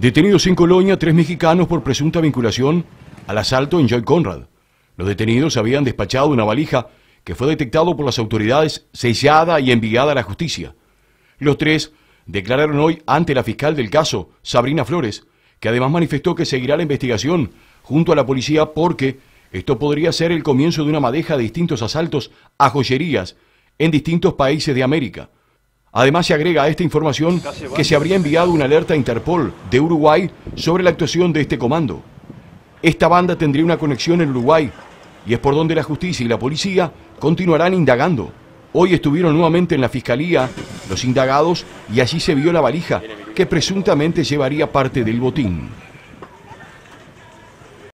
Detenidos en Colonia, tres mexicanos por presunta vinculación al asalto en Joy Conrad. Los detenidos habían despachado una valija que fue detectado por las autoridades, sellada y enviada a la justicia. Los tres declararon hoy ante la fiscal del caso, Sabrina Flores, que además manifestó que seguirá la investigación junto a la policía porque esto podría ser el comienzo de una madeja de distintos asaltos a joyerías en distintos países de América. Además se agrega a esta información que se habría enviado una alerta a Interpol de Uruguay sobre la actuación de este comando. Esta banda tendría una conexión en Uruguay y es por donde la justicia y la policía continuarán indagando. Hoy estuvieron nuevamente en la fiscalía los indagados y allí se vio la valija que presuntamente llevaría parte del botín.